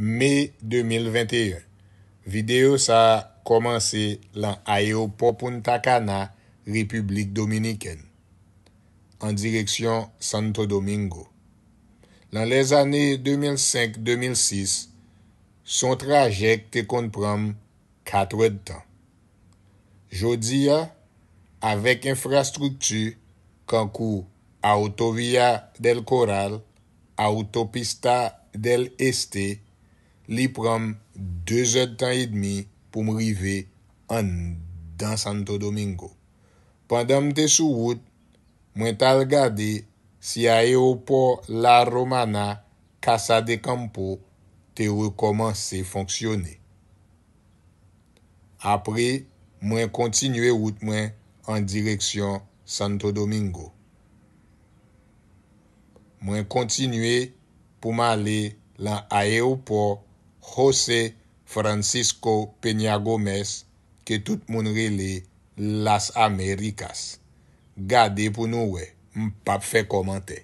Me 2021, videos a komanse lan Ayo Popuntakana Republik Dominiken, an direksyon Santo Domingo. Lan les ane 2005-2006, son trajekte konprom katwe d'tan. Jodia, avek infrastruktu kankou Aoutovia del Coral, Aoutopista del Este, li pram 2 et tan yi dmi pou m rive an dan Santo Domingo. Pandan m te sou wout, mwen tal gade si ayopo la Romana, kasa de kampo, te wou komanse fonksyone. Apre, mwen kontinwe wout mwen an direksyon Santo Domingo. Mwen kontinwe pou m ale la ayopo, Jose Francisco Peña Gomez ke tout moun rele Las Americas. Gade pou nou we, m pap fe komante.